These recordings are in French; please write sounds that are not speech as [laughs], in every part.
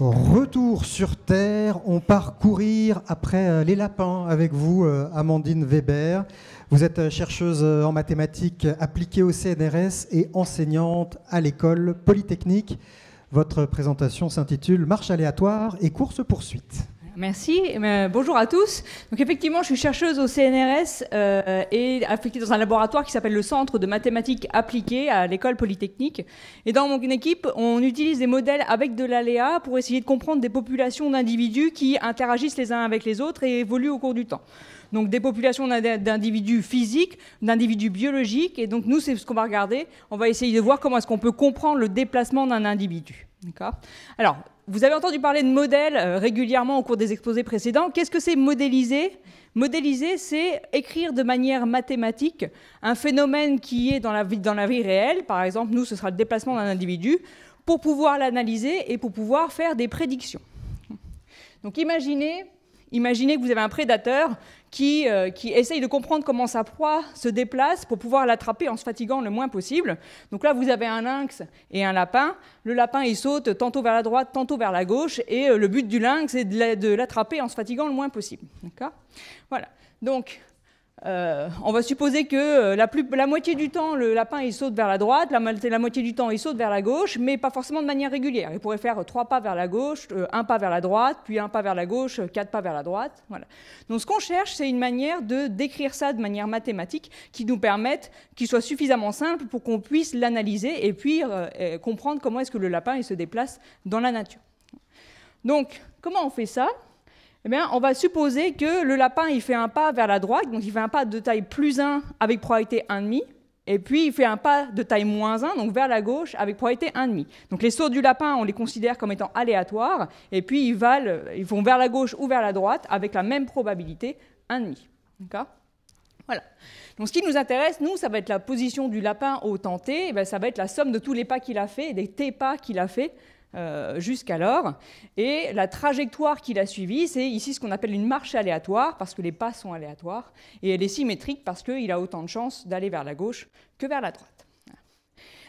Retour sur Terre, on part courir après euh, les lapins avec vous, euh, Amandine Weber. Vous êtes euh, chercheuse en mathématiques appliquée au CNRS et enseignante à l'école polytechnique. Votre présentation s'intitule Marche aléatoire et course poursuite. Merci. Euh, bonjour à tous. Donc effectivement, je suis chercheuse au CNRS euh, et affectée dans un laboratoire qui s'appelle le Centre de mathématiques appliquées à l'école polytechnique. Et dans mon équipe, on utilise des modèles avec de l'aléa pour essayer de comprendre des populations d'individus qui interagissent les uns avec les autres et évoluent au cours du temps. Donc des populations d'individus physiques, d'individus biologiques. Et donc nous, c'est ce qu'on va regarder. On va essayer de voir comment est-ce qu'on peut comprendre le déplacement d'un individu. D'accord. Alors, vous avez entendu parler de modèles euh, régulièrement au cours des exposés précédents. Qu'est-ce que c'est modéliser Modéliser, c'est écrire de manière mathématique un phénomène qui est dans la vie, dans la vie réelle. Par exemple, nous, ce sera le déplacement d'un individu pour pouvoir l'analyser et pour pouvoir faire des prédictions. Donc imaginez, imaginez que vous avez un prédateur euh, qui, essaye de comprendre comment sa proie se déplace pour pouvoir l'attraper en se fatiguant le moins possible. Donc là, vous avez un lynx et un lapin. Le lapin, il saute tantôt vers la droite, tantôt vers la gauche, et euh, le but du lynx, c'est de l'attraper en se fatiguant le moins possible. D'accord Voilà. Donc, euh, on va supposer que euh, la, moitié du temps, le lapin, il saute vers la droite, la, moitié du temps, il saute vers la gauche, mais pas forcément de manière régulière. Il pourrait faire trois pas vers la gauche, euh, un pas vers la droite, puis un pas vers la gauche, quatre pas vers la droite. Voilà. Donc ce qu'on cherche, c'est une manière de décrire ça de manière mathématique qui nous permette qu'il soit suffisamment simple pour qu'on puisse l'analyser et puis comprendre comment est-ce que le lapin, il se déplace dans la nature. Donc, comment on fait ça eh on va supposer que le lapin, il fait un pas vers la droite, donc il fait un pas de taille plus 1 avec probabilité 1,5, et puis il fait un pas de taille moins 1, donc vers la gauche, avec probabilité 1,5. Donc les sauts du lapin, on les considère comme étant aléatoires, et puis ils, vont vers la gauche ou vers la droite avec la même probabilité 1,5. D'accord voilà. Donc ce qui nous intéresse, nous, ça va être la position du lapin au temps t, eh ça va être la somme de tous les pas qu'il a fait, des t pas qu'il a fait euh, jusqu'alors. Et la trajectoire qu'il a suivie, c'est ici ce qu'on appelle une marche aléatoire, parce que les pas sont aléatoires, et elle est symétrique parce qu'il a autant de chances d'aller vers la gauche que vers la droite.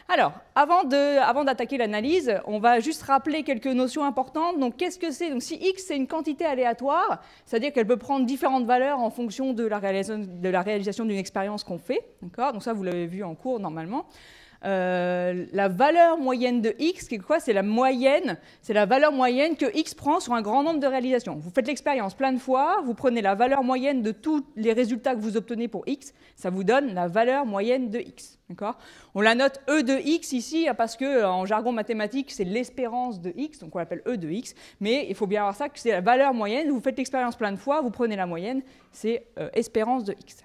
Alors, avant, d'attaquer avant l'analyse, on va juste rappeler quelques notions importantes. Donc, qu'est-ce que c'est Donc, si x, c'est une quantité aléatoire, c'est-à-dire qu'elle peut prendre différentes valeurs en fonction de la, réalisation, de la réalisation d'une expérience qu'on fait. D'accord Donc, ça, vous l'avez vu en cours normalement. Euh, la valeur moyenne de x, qui quoi C'est la moyenne, c'est la valeur moyenne que x prend sur un grand nombre de réalisations. Vous faites l'expérience plein de fois, vous prenez la valeur moyenne de tous les résultats que vous obtenez pour x, ça vous donne la valeur moyenne de x. On la note E de x ici hein, parce que euh, en jargon mathématique, c'est l'espérance de x, donc on l'appelle E de x, mais il faut bien voir ça que c'est la valeur moyenne, vous faites l'expérience plein de fois, vous prenez la moyenne, c'est euh, espérance de x.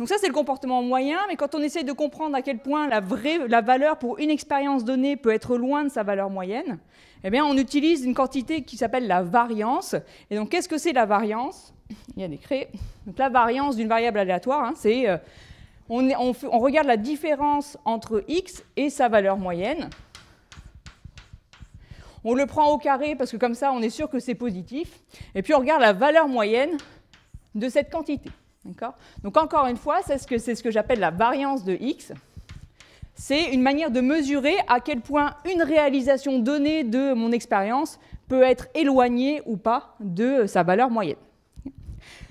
Donc ça, c'est le comportement moyen, mais quand on essaye de comprendre à quel point la, vraie, la valeur pour une expérience donnée peut être loin de sa valeur moyenne, eh bien, on utilise une quantité qui s'appelle la variance. Et donc, qu'est-ce que c'est la variance Il y a des cré. Donc, la variance d'une variable aléatoire, hein, c'est... Euh, on, on regarde la différence entre x et sa valeur moyenne. On le prend au carré parce que comme ça, on est sûr que c'est positif. Et puis, on regarde la valeur moyenne de cette quantité. Donc encore une fois, c'est ce que, j'appelle la variance de X. C'est une manière de mesurer à quel point une réalisation donnée de mon expérience peut être éloignée ou pas de sa valeur moyenne.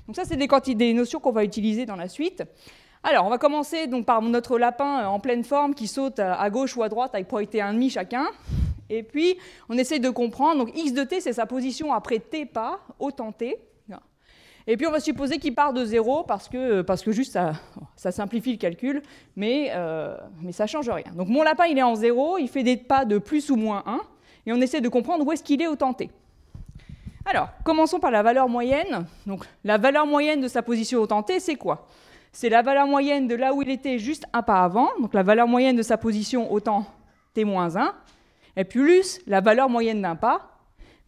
Donc ça, c'est des, des, notions qu'on va utiliser dans la suite. Alors, on va commencer donc par notre lapin euh, en pleine forme qui saute à gauche ou à droite avec probabilité 1,5 chacun. Et puis, on essaie de comprendre. Donc, x de t, c'est sa position après t pas, autant t. Et puis on va supposer qu'il part de zéro parce que, euh, parce que juste ça, simplifie le calcul, mais, euh, mais ça ne change rien. Donc mon lapin, il est en zéro, il fait des pas de plus ou moins 1, et on essaie de comprendre où est-ce qu'il est au temps t. Alors, commençons par la valeur moyenne. Donc la valeur moyenne de sa position au temps t, c'est quoi C'est la valeur moyenne de là où il était juste un pas avant, donc la valeur moyenne de sa position au temps t-1, et plus la valeur moyenne d'un pas,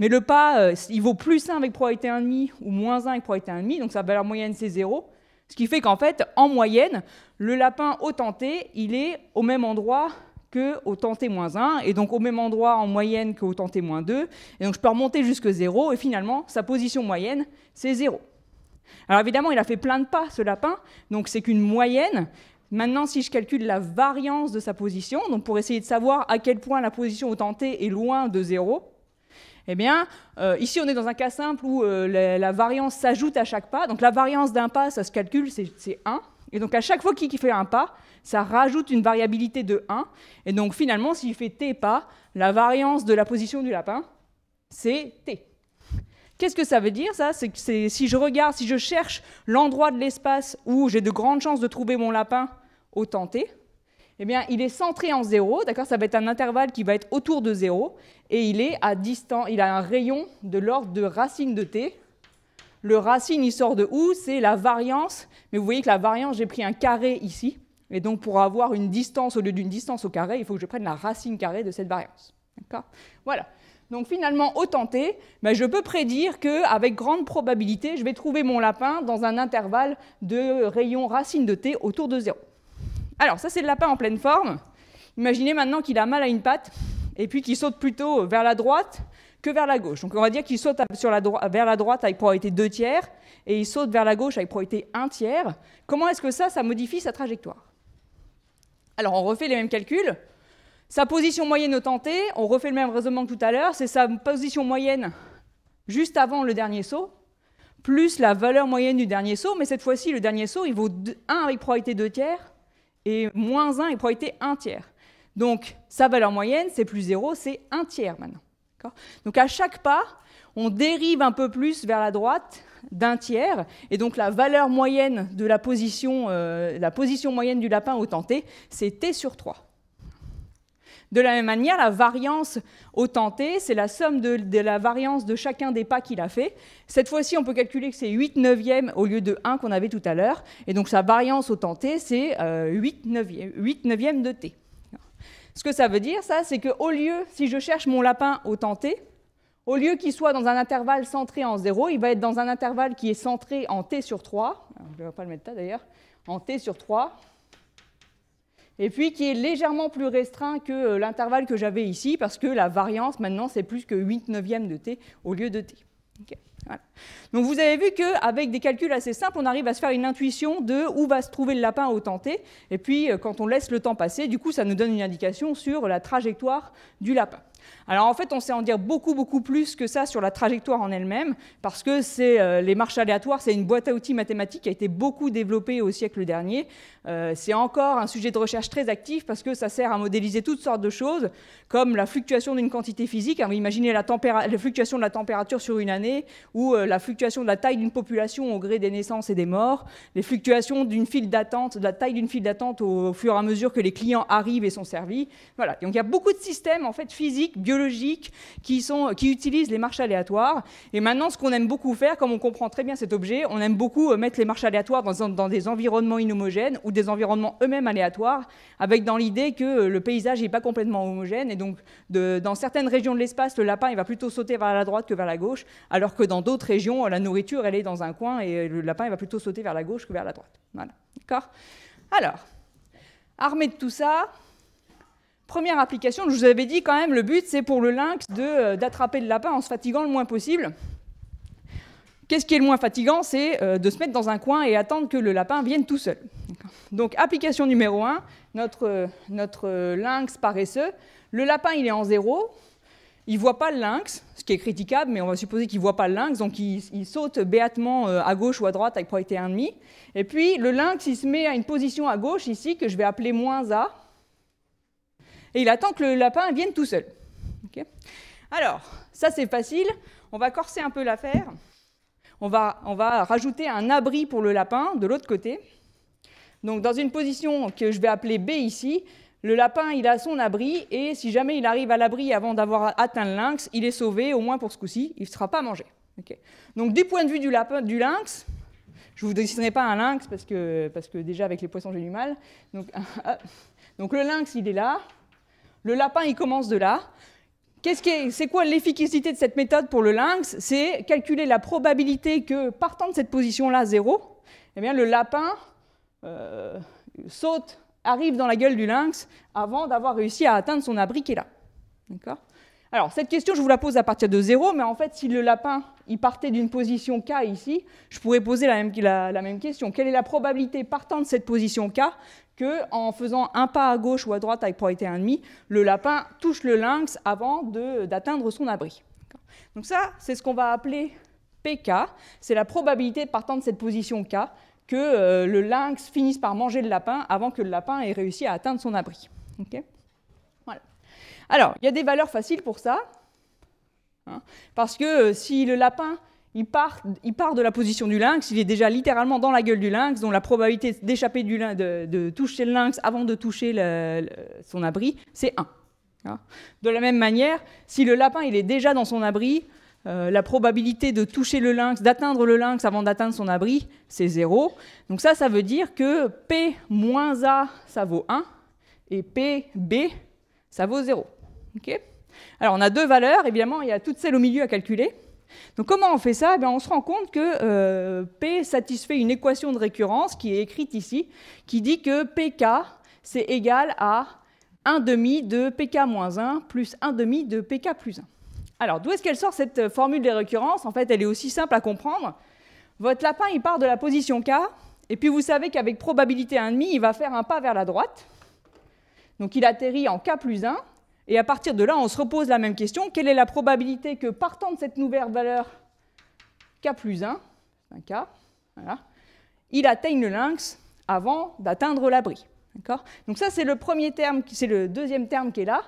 mais le pas, euh, il vaut plus 1 avec probabilité 1,5 ou moins 1 avec probabilité 1,5, donc sa valeur moyenne c'est 0. Ce qui fait qu'en fait, en moyenne, le lapin au tenté, il est au même endroit que au tenté moins 1, et donc au même endroit en moyenne qu'au tenté moins 2. Et donc je peux remonter jusque 0, et finalement, sa position moyenne, c'est 0. Alors évidemment, il a fait plein de pas, ce lapin, donc c'est qu'une moyenne. Maintenant, si je calcule la variance de sa position, donc pour essayer de savoir à quel point la position au tenté est loin de 0, eh bien, euh, ici, on est dans un cas simple où euh, la, variance s'ajoute à chaque pas. Donc la variance d'un pas, ça se calcule, c'est 1. Et donc à chaque fois qu'il fait un pas, ça rajoute une variabilité de 1. Et donc finalement, s'il fait t pas, la variance de la position du lapin, c'est t. Qu'est-ce que ça veut dire ça C'est que si je regarde, si je cherche l'endroit de l'espace où j'ai de grandes chances de trouver mon lapin, autant t. Eh bien, il est centré en zéro, d'accord Ça va être un intervalle qui va être autour de zéro, et il est à distance, il a un rayon de l'ordre de racine de t. Le racine, il sort de où C'est la variance, mais vous voyez que la variance, j'ai pris un carré ici, et donc pour avoir une distance au lieu d'une distance au carré, il faut que je prenne la racine carrée de cette variance, Voilà. Donc finalement, au t, ben, je peux prédire que, avec grande probabilité, je vais trouver mon lapin dans un intervalle de rayon racine de t autour de 0. Alors, ça, c'est le lapin en pleine forme. Imaginez maintenant qu'il a mal à une patte et puis qu'il saute plutôt vers la droite que vers la gauche. Donc, on va dire qu'il saute vers la droite avec probabilité 2 tiers et il saute vers la gauche avec probabilité 1 tiers. Comment est-ce que ça, ça modifie sa trajectoire Alors, on refait les mêmes calculs. Sa position moyenne au tenté, on refait le même raisonnement que tout à l'heure, c'est sa position moyenne juste avant le dernier saut, plus la valeur moyenne du dernier saut, mais cette fois-ci, le dernier saut, il vaut 1 avec probabilité 2 tiers et moins 1 est probabilité 1 tiers. Donc sa valeur moyenne, c'est plus 0, c'est 1 tiers maintenant. Donc à chaque pas, on dérive un peu plus vers la droite d'un tiers, et donc la valeur moyenne de la position, euh, la position moyenne du lapin au temps t, c'est t sur 3. De la même manière, la variance au t, c'est la somme de, la variance de chacun des pas qu'il a fait. Cette fois-ci, on peut calculer que c'est 8 neuvièmes au lieu de 1 qu'on avait tout à l'heure. Et donc sa variance au t, c'est 8, euh, neuvièmes, de t. Ce que ça veut dire, ça, c'est qu'au lieu, si je cherche mon lapin au t, au lieu qu'il soit dans un intervalle centré en 0, il va être dans un intervalle qui est centré en t sur 3. je ne vais pas le mettre là d'ailleurs. En t sur 3 et puis qui est légèrement plus restreint que euh, l'intervalle que j'avais ici, parce que la variance, maintenant, c'est plus que 8 neuvièmes de t au lieu de t. Donc vous avez vu qu'avec des calculs assez simples, on arrive à se faire une intuition de où va se trouver le lapin au temps t, et puis euh, quand on laisse le temps passer, du coup, ça nous donne une indication sur la trajectoire du lapin. Alors en fait, on sait en dire beaucoup, beaucoup plus que ça sur la trajectoire en elle-même, parce que c'est euh, les marches aléatoires, c'est une boîte à outils mathématiques qui a été beaucoup développée au siècle dernier. Euh, c'est encore un sujet de recherche très actif, parce que ça sert à modéliser toutes sortes de choses, comme la fluctuation d'une quantité physique. imaginez la, fluctuation de la température sur une année, ou euh, la fluctuation de la taille d'une population au gré des naissances et des morts, les fluctuations d'une file d'attente, de la taille d'une file d'attente au, au fur et à mesure que les clients arrivent et sont servis. Voilà. Donc il y a beaucoup de systèmes en fait physiques biologiques, qui, utilisent les marches aléatoires. Et maintenant, ce qu'on aime beaucoup faire, comme on comprend très bien cet objet, on aime beaucoup euh, mettre les marches aléatoires dans, des environnements inhomogènes ou des environnements eux-mêmes aléatoires, avec dans l'idée que euh, le paysage n'est pas complètement homogène. Et donc, dans certaines régions de l'espace, le lapin, il va plutôt sauter vers la droite que vers la gauche, alors que dans d'autres régions, la nourriture, elle est dans un coin et euh, le lapin, il va plutôt sauter vers la gauche que vers la droite. Voilà. D'accord Alors, armé de tout ça, Première application, je vous avais dit quand même, le but c'est pour le lynx euh, d'attraper le lapin en se fatiguant le moins possible. Qu'est-ce qui est le moins fatigant C'est euh, de se mettre dans un coin et attendre que le lapin vienne tout seul. Donc application numéro 1, notre, euh, notre lynx paresseux. Le lapin il est en zéro, il voit pas le lynx, ce qui est critiquable, mais on va supposer qu'il voit pas le lynx, donc il, il, saute béatement à gauche ou à droite avec probabilité 1,5. Et puis le lynx, il se met à une position à gauche ici que je vais appeler moins A et il attend que le lapin vienne tout seul. Alors, ça c'est facile, on va corser un peu l'affaire, on va, on va rajouter un abri pour le lapin de l'autre côté. Donc dans une position que je vais appeler B ici, le lapin il a son abri et si jamais il arrive à l'abri avant d'avoir atteint le lynx, il est sauvé, au moins pour ce coup-ci, il ne sera pas mangé. Donc du point de vue du, lapin, du lynx, je ne vous dessinerai pas un lynx parce que, parce que déjà avec les poissons j'ai du mal. donc [laughs] ah, le lynx il est là, le lapin, il commence de là. C'est quoi l'efficacité de cette méthode pour le lynx C'est calculer la probabilité que, partant de cette position-là, 0, eh bien, le lapin euh, saute, arrive dans la gueule du lynx avant d'avoir réussi à atteindre son abri qui est là. alors, cette question, je vous la pose à partir de zéro, mais en fait, si le lapin il partait d'une position K ici, je pourrais poser la même, la même, question. Quelle est la probabilité partant de cette position K que en faisant un pas à gauche ou à droite avec probabilité 1,5, le lapin touche le lynx avant d'atteindre son abri. Donc ça, c'est ce qu'on va appeler PK, c'est la probabilité de partant de cette position K que euh, le lynx finisse par manger le lapin avant que le lapin ait réussi à atteindre son abri. voilà. Alors, il y a des valeurs faciles pour ça, hein, parce que euh, si le lapin il part, il part, de la position du lynx, il est déjà littéralement dans la gueule du lynx, dont la probabilité d'échapper du lynx, de, toucher le lynx avant de toucher le, son abri, c'est 1. Hein. De la même manière, si le lapin il est déjà dans son abri, euh, la probabilité de toucher le lynx, d'atteindre le lynx avant d'atteindre son abri, c'est 0. Donc ça, ça veut dire que P moins A, ça vaut 1, et P, B, ça vaut 0. Ok Alors on a deux valeurs, évidemment, il y a toutes celles au milieu à calculer. Donc comment on fait ça eh ben, On se rend compte que euh, P satisfait une équation de récurrence qui est écrite ici, qui dit que PK, c'est égal à 1 demi de PK-1 plus 1 demi de PK plus 1. Alors, d'où est-ce qu'elle sort cette euh, formule des récurrences En fait, elle est aussi simple à comprendre. Votre lapin, il part de la position K, et puis vous savez qu'avec probabilité 1,5, il va faire un pas vers la droite. Donc il atterrit en K plus 1. Et à partir de là, on se repose la même question. Quelle est la probabilité que, partant de cette nouvelle valeur k plus 1, k, il atteigne le lynx avant d'atteindre l'abri Donc ça, c'est le premier terme, c'est le deuxième terme qui est là.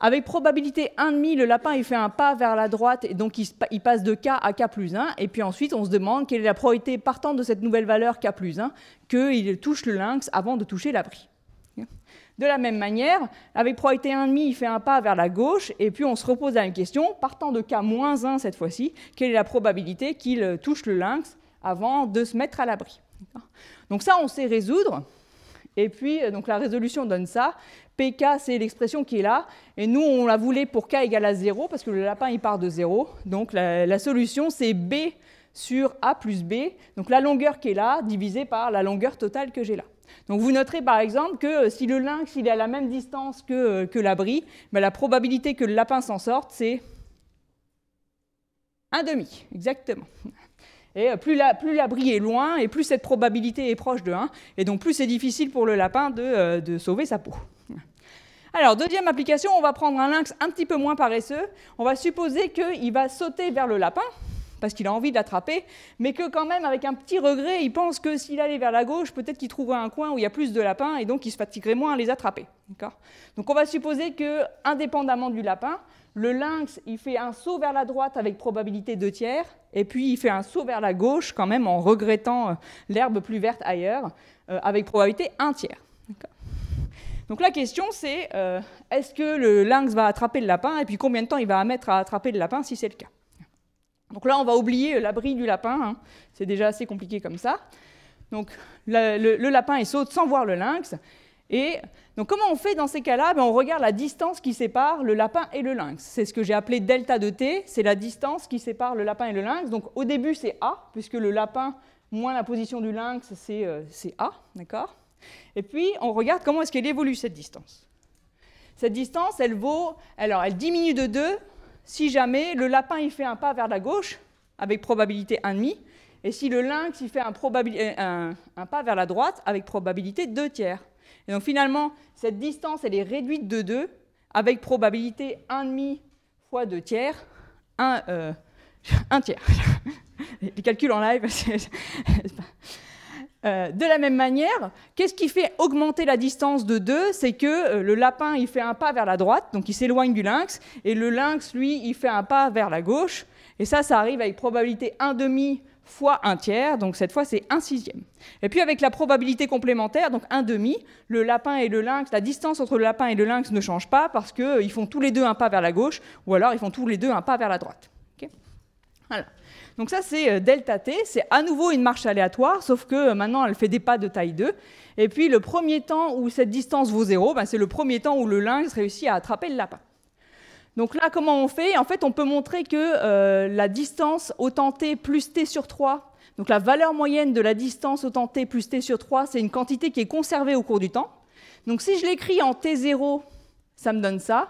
Avec probabilité 1,5, le lapin il fait un pas vers la droite et donc il, passe de k à k plus 1. Et puis ensuite, on se demande quelle est la probabilité partant de cette nouvelle valeur k plus 1 qu'il touche le lynx avant de toucher l'abri. De la même manière, avec probabilité 1,5, il fait un pas vers la gauche, et puis on se repose la une question, partant de K-1 cette fois-ci, quelle est la probabilité qu'il euh, touche le lynx avant de se mettre à l'abri Donc ça, on sait résoudre. Et puis, euh, donc la résolution donne ça. PK, c'est l'expression qui est là. Et nous, on la voulait pour K égale à 0, parce que le lapin, il part de 0. Donc la, la solution, c'est B sur A plus B. Donc la longueur qui est là, divisée par la longueur totale que j'ai là. Donc vous noterez par exemple que euh, si le lynx il est à la même distance que, euh, que l'abri, ben, la probabilité que le lapin s'en sorte, c'est un demi, exactement. Et euh, plus l'abri la, plus est loin, et plus cette probabilité est proche de 1, et donc plus c'est difficile pour le lapin de, de sauver sa peau. Alors, deuxième application, on va prendre un lynx un petit peu moins paresseux. On va supposer qu'il va sauter vers le lapin, parce qu'il a envie de l'attraper, mais que quand même, avec un petit regret, il pense que s'il allait vers la gauche, peut-être qu'il trouverait un coin où il y a plus de lapins, et donc il se fatiguerait moins à les attraper. Donc on va supposer que, indépendamment du lapin, le lynx, il fait un saut vers la droite avec probabilité 2 tiers, et puis il fait un saut vers la gauche quand même en regrettant euh, l'herbe plus verte ailleurs, euh, avec probabilité 1 tiers. Donc la question c'est, euh, est-ce que le lynx va attraper le lapin, et puis combien de temps il va mettre à attraper le lapin si c'est le cas donc là, on va oublier l'abri du lapin, hein. c'est déjà assez compliqué comme ça. Donc le, lapin, il saute sans voir le lynx. Et donc comment on fait dans ces cas-là ben, On regarde la distance qui sépare le lapin et le lynx. C'est ce que j'ai appelé delta de t, c'est la distance qui sépare le lapin et le lynx. Donc au début c'est a, puisque le lapin moins la position du lynx c'est euh, a, d'accord Et puis on regarde comment est-ce qu'elle évolue cette distance. Cette distance, elle vaut, alors elle diminue de 2 si jamais le lapin il fait un pas vers la gauche, avec probabilité 1,5, et si le lynx il fait euh, un, un, pas vers la droite, avec probabilité 2 tiers. Et donc finalement, cette distance, elle est réduite de 2, avec probabilité 1,5 fois 2 tiers, 1, euh, [laughs] tiers. [laughs] Les calculs en live, [laughs] c'est... Euh, de la même manière, qu'est-ce qui fait augmenter la distance de 2 C'est que euh, le lapin, il fait un pas vers la droite, donc il s'éloigne du lynx, et le lynx, lui, il fait un pas vers la gauche. Et ça, ça arrive avec probabilité 1 demi fois 1 tiers, donc cette fois, c'est 1 sixième. Et puis avec la probabilité complémentaire, donc 1 demi, le lapin et le lynx, la distance entre le lapin et le lynx ne change pas parce qu'ils euh, font tous les deux un pas vers la gauche, ou alors ils font tous les deux un pas vers la droite. voilà. Donc ça, c'est euh, delta t, c'est à nouveau une marche aléatoire, sauf que euh, maintenant, elle fait des pas de taille 2. Et puis, le premier temps où cette distance vaut 0, ben, c'est le premier temps où le lynx réussit à attraper le lapin. Donc là, comment on fait En fait, on peut montrer que euh, la distance au t plus t sur 3, donc la valeur moyenne de la distance au t plus t sur 3, c'est une quantité qui est conservée au cours du temps. Donc si je l'écris en t0, ça me donne ça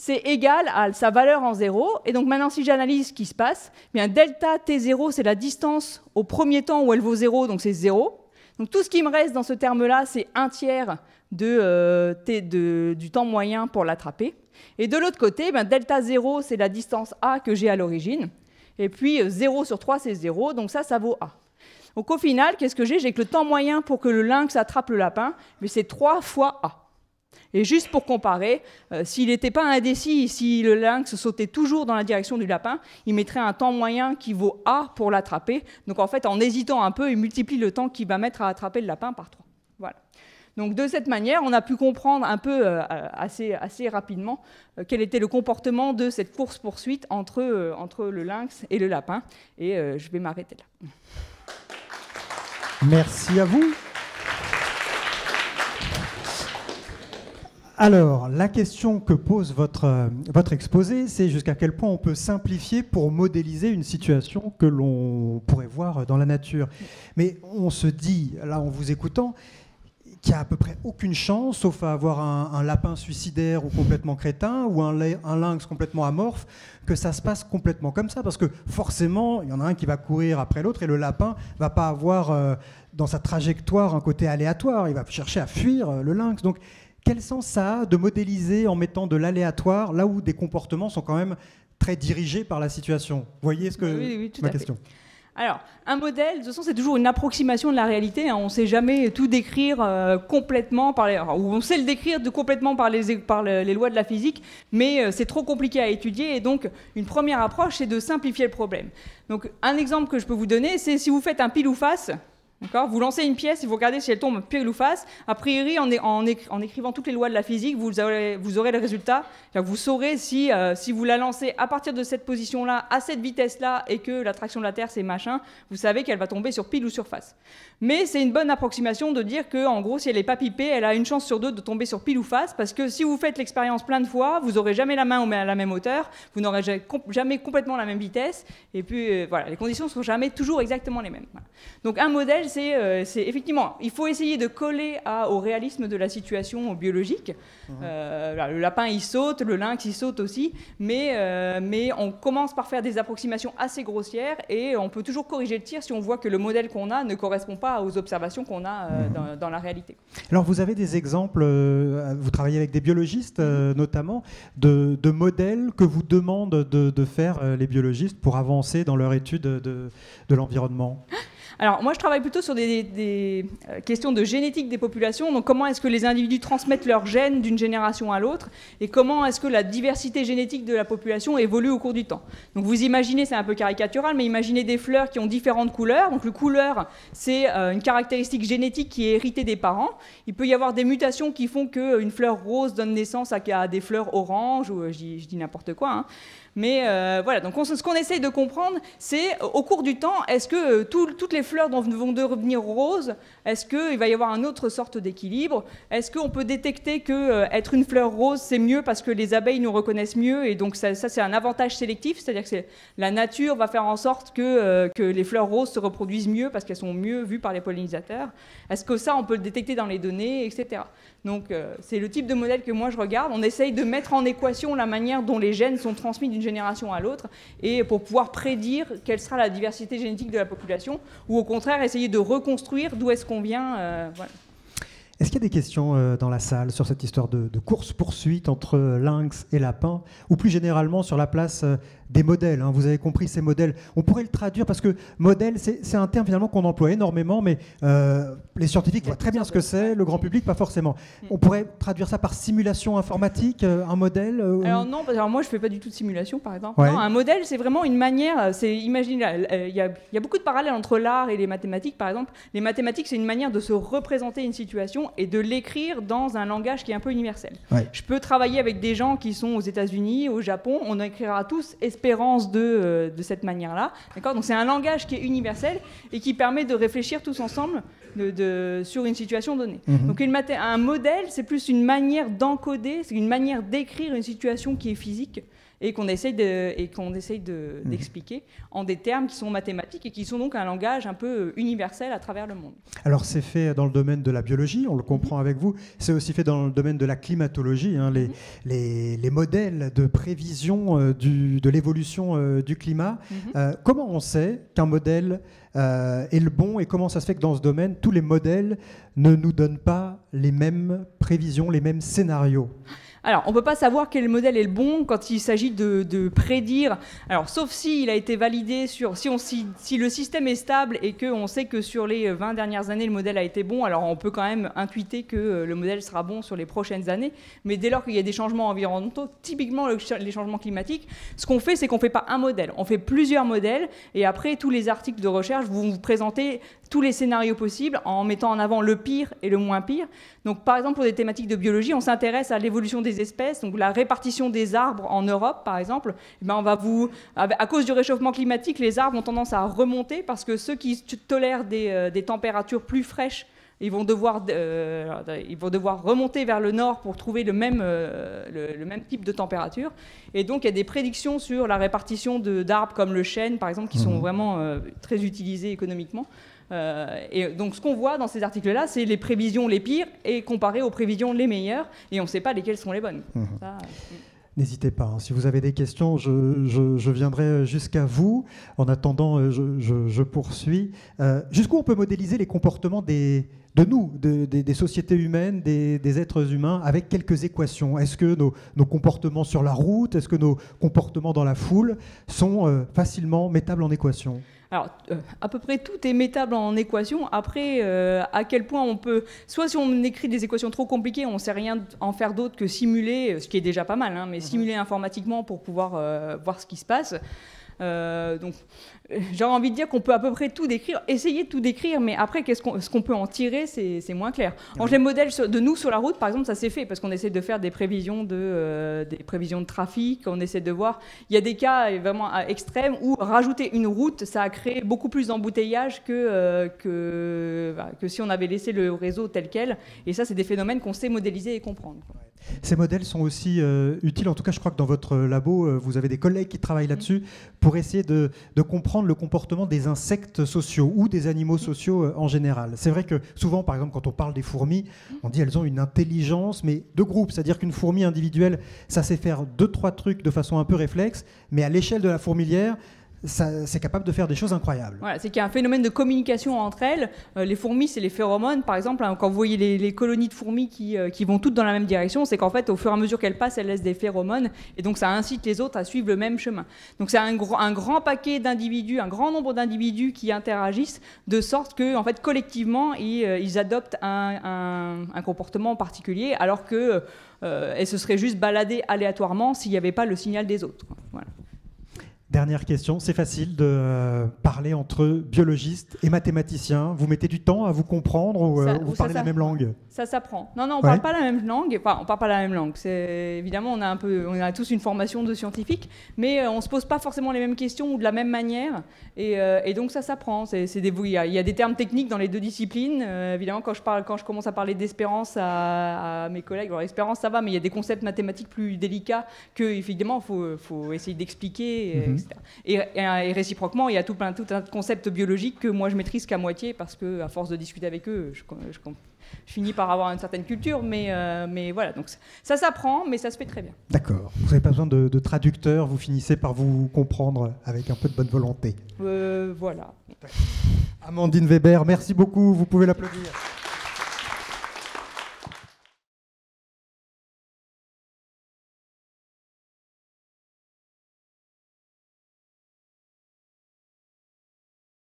c'est égal à sa valeur en zéro. Et donc maintenant, si j'analyse ce qui se passe, eh bien delta t0, c'est la distance au premier temps où elle vaut zéro, donc c'est zéro. Donc tout ce qui me reste dans ce terme-là, c'est un tiers de, euh, t, du temps moyen pour l'attraper. Et de l'autre côté, eh delta 0, c'est la distance a que j'ai à l'origine. Et puis 0 euh, sur 3, c'est 0, donc ça, ça vaut a. Donc au final, qu'est-ce que j'ai J'ai que le temps moyen pour que le lynx attrape le lapin, mais c'est 3 fois a. Et juste pour comparer, euh, s'il n'était pas indécis, si le lynx sautait toujours dans la direction du lapin, il mettrait un temps moyen qui vaut A pour l'attraper. Donc en fait, en hésitant un peu, il multiplie le temps qu'il va mettre à attraper le lapin par 3. Voilà. Donc de cette manière, on a pu comprendre un peu euh, euh, assez, assez, rapidement quel était le comportement de cette course-poursuite entre, entre, le lynx et le lapin. Et je vais m'arrêter là. Merci à vous. Alors, la question que pose votre, euh, votre exposé, c'est jusqu'à quel point on peut simplifier pour modéliser une situation que l'on pourrait voir dans la nature. Mais on se dit, là en vous écoutant, qu'il n'y a à peu près aucune chance, sauf à avoir un, lapin suicidaire ou complètement crétin, ou un, lynx complètement amorphe, que ça se passe complètement comme ça. Parce que forcément, il y en a un qui va courir après l'autre, et le lapin va pas avoir euh, dans sa trajectoire un côté aléatoire, il va chercher à fuir euh, le lynx. Donc quel sens ça a de modéliser en mettant de l'aléatoire là où des comportements sont quand même très dirigés par la situation Vous voyez ce que ma question Alors, un modèle, de toute façon, c'est toujours une approximation de la réalité. Hein. On ne sait jamais tout décrire euh, complètement par les... ou on sait le décrire de complètement par les, par les lois de la physique, mais euh, c'est trop compliqué à étudier. Et donc, une première approche, c'est de simplifier le problème. Donc, un exemple que je peux vous donner, c'est si vous faites un pile ou face, vous lancez une pièce et vous regardez si elle tombe pile ou face. A priori, en, en, écrivant toutes les lois de la physique, vous, aurez, vous aurez le résultat. Vous saurez si, euh, si vous la lancez à partir de cette position-là, à cette vitesse-là, et que l'attraction de la Terre, c'est machin, vous savez qu'elle va tomber sur pile ou surface. face. Mais c'est une bonne approximation de dire que, en gros, si elle n'est pas pipée, elle a une chance sur deux de tomber sur pile ou face, parce que si vous faites l'expérience plein de fois, vous n'aurez jamais la main à la même hauteur, vous n'aurez jamais complètement la même vitesse, et puis euh, voilà, les conditions ne sont jamais toujours exactement les mêmes. Donc un modèle, euh, c'est effectivement, il faut essayer de coller au réalisme de la situation biologique. Mhm. Euh, le lapin, il saute, le lynx, il saute aussi, euh, mais, on commence par faire des approximations assez grossières et on peut toujours corriger le tir si on voit que le modèle qu'on a ne correspond pas aux observations qu'on a mhm. dans, la réalité. Alors, vous avez des exemples, vous travaillez avec des biologistes notamment, de, modèles que vous demandent de, faire les biologistes pour avancer dans leur étude de l'environnement [gasps] Alors moi, je travaille plutôt sur des, euh, questions de génétique des populations. Donc comment est-ce que les individus transmettent leurs gènes d'une génération à l'autre et comment est-ce que la diversité génétique de la population évolue au cours du temps. Donc vous imaginez, c'est un peu caricatural, mais imaginez des fleurs qui ont différentes couleurs. Donc le couleur, c'est euh, une caractéristique génétique qui est héritée des parents. Il peut y avoir des mutations qui font qu'une fleur rose donne naissance à, des fleurs oranges, ou euh, je dis, dis n'importe quoi. Hein. Mais euh, voilà, donc ce qu'on essaye de comprendre, c'est euh, au cours du temps, est-ce que euh, toutes les fleurs vont devenir roses Est-ce qu'il va y avoir une autre sorte d'équilibre Est-ce qu'on peut détecter qu'être une fleur rose, c'est mieux parce que les abeilles nous reconnaissent mieux Et donc ça, c'est un avantage sélectif, c'est-à-dire que la nature va faire en sorte que, que les fleurs roses se reproduisent mieux parce qu'elles sont mieux vues par les pollinisateurs. Est-ce que ça, on peut le détecter dans les données, etc. Donc euh, c'est le type de modèle que moi je regarde. On essaye de mettre en équation la manière dont les gènes sont transmis d'une génération à l'autre et pour pouvoir prédire quelle sera la diversité génétique de la population ou au contraire essayer de reconstruire d'où est-ce qu'on vient. Euh, est-ce qu'il y a des questions euh, dans la salle sur cette histoire de, de course-poursuite entre lynx et lapin ou plus généralement sur la place des modèles. Hein, vous avez compris ces modèles. On pourrait le traduire parce que modèle, c'est un terme finalement qu'on emploie énormément, mais euh, les scientifiques voient très bien ce que c'est, le grand public pas forcément. On pourrait traduire ça par simulation informatique, euh, un modèle. Euh, alors non, moi je fais pas du tout de simulation par exemple. un modèle, c'est vraiment une manière. C'est imagine, il y, a beaucoup de parallèles entre l'art et les mathématiques par exemple. Les mathématiques, c'est une manière de se représenter une situation et de l'écrire dans un langage qui est un peu universel. Je peux travailler avec des gens qui sont aux États-Unis, au Japon. On écrira tous euh, de, cette manière-là. c'est un langage qui est universel et qui permet de réfléchir tous ensemble sur une situation donnée. Mhm. Donc un modèle, c'est plus une manière d'encoder, c'est une manière d'écrire une situation qui est physique et qu'on essaye de, et qu'on essaye de, mhm. d'expliquer en des termes qui sont mathématiques et qui sont donc un langage un peu euh, universel à travers le monde. Alors c'est fait dans le domaine de la biologie, on le comprend mhm. avec vous. C'est aussi fait dans le domaine de la climatologie, hein, mhm. les, les, modèles de prévision euh, de l'évolution euh, du climat. comment on sait qu'un modèle est le bon et comment ça se fait que dans ce domaine, tous les modèles ne nous donnent pas les mêmes prévisions, les mêmes scénarios alors, on ne peut pas savoir quel modèle est le bon quand il s'agit de, prédire. Alors, sauf s'il il a été validé sur. Si, le système est stable et qu'on sait que sur les 20 euh, dernières années, le modèle a été bon, alors on peut quand même intuiter que euh, le modèle sera bon sur les prochaines années. Mais dès lors qu'il y a des changements environnementaux, typiquement les changements climatiques, ce qu'on fait, c'est qu'on ne fait pas un modèle. On fait plusieurs modèles et après, tous les articles de recherche vont vous présenter tous les scénarios possibles en mettant en avant le pire et le moins pire. Donc, par exemple, pour des thématiques de biologie, on s'intéresse à l'évolution des espèces, donc la répartition des arbres en Europe, par exemple. Eh ben, on va vous, à cause du réchauffement climatique, les arbres ont tendance à remonter parce que ceux qui tolèrent des, euh, des températures plus fraîches ils vont, devoir, euh, ils vont devoir remonter vers le nord pour trouver le même, euh, le, même type de température. Et donc, il y a des prédictions sur la répartition d'arbres comme le chêne, par exemple, qui sont mhm. vraiment euh, très utilisés économiquement. et donc, ce qu'on voit dans ces articles-là, c'est les prévisions les pires et comparées aux prévisions les meilleures. Et on ne sait pas lesquelles sont les bonnes. Mhm. N'hésitez pas, hein. si vous avez des questions, je, je, je viendrai jusqu'à vous. En attendant, je, je poursuis. Jusqu'où on peut modéliser les comportements des, de nous, des, sociétés humaines, des, êtres humains, avec quelques équations. Est-ce que nos, comportements sur la route, est-ce que nos comportements dans la foule sont euh, facilement métables en équation alors, euh, à peu près tout est métable en équation. Après, euh, à quel point on peut. Soit si on écrit des équations trop compliquées, on ne sait rien en faire d'autre que simuler, ce qui est déjà pas mal, hein, mais mhm. simuler informatiquement pour pouvoir voir ce qui se passe. donc j'ai envie de dire qu'on peut à peu près tout décrire, essayer de tout décrire, mais après, qu'est-ce qu'on, peut en tirer, c'est, moins clair. En les modèles de nous sur la route, par exemple, ça s'est fait parce qu'on essaie de faire des prévisions de, euh, trafic, on essaie de voir. Il y a des cas euh, vraiment euh, extrêmes où rajouter une route, ça a créé beaucoup plus d'embouteillages bah, que, si on avait laissé le réseau tel quel. Et ça, c'est des phénomènes qu'on sait modéliser et comprendre. Ces modèles sont aussi euh, utiles, en tout cas je crois que dans votre euh, labo, euh, vous avez des collègues qui travaillent mhm. là-dessus, pour essayer de, comprendre le comportement des insectes sociaux ou des animaux mhm. sociaux en général. C'est vrai que souvent, par exemple, quand on parle des fourmis, mhm. on dit elles ont une intelligence, mais de groupe, c'est-à-dire qu'une fourmi individuelle, ça sait faire deux, trois trucs de façon un peu réflexe, mais à l'échelle de la fourmilière, c'est capable de faire des choses incroyables. Voilà, c'est qu'il y a un phénomène de communication entre elles. Euh, les fourmis, c'est les phéromones, par exemple. Hein. quand vous voyez les, colonies de fourmis euh, qui, vont toutes dans la même direction, c'est qu'en fait, au fur et à mesure qu'elles passent, elles laissent des phéromones. Et donc, ça incite les autres à suivre le même chemin. Donc, c'est un, grand paquet d'individus, un grand nombre d'individus qui interagissent de sorte que, en fait, collectivement, ils, euh, adoptent un, comportement particulier, alors que et se seraient juste baladées aléatoirement s'il n'y avait pas le signal des autres. Voilà. Dernière question, c'est facile de euh, parler entre biologistes et mathématiciens. Vous mettez du temps à vous comprendre ou, euh, vous parlez la même langue Ça s'apprend. Non, non, on ne parle pas la même langue. Enfin, on parle pas la même langue. C'est évidemment, on a un peu, on a tous une formation de scientifique, mais euh, on se pose pas forcément les mêmes questions ou de la même manière. Et, donc ça s'apprend. C'est, des, il y, a, y a, des termes techniques dans les deux disciplines. évidemment, quand je parle, quand je commence à parler d'espérance à, mes collègues, alors espérance ça va, mais il y a des concepts mathématiques plus délicats que évidemment, faut, faut essayer d'expliquer. Mhm. Et, réciproquement, il y a tout un, tout un concept biologique que moi je maîtrise qu'à moitié parce que, à force de discuter avec eux, je, finis par avoir une certaine culture, euh, mais, voilà. Donc ça, s'apprend, mais ça se fait très bien. D'accord. Vous n'avez pas besoin de, traducteur, vous finissez par vous comprendre avec un peu de bonne volonté. Euh, voilà. Amandine Weber, merci beaucoup, vous pouvez l'applaudir.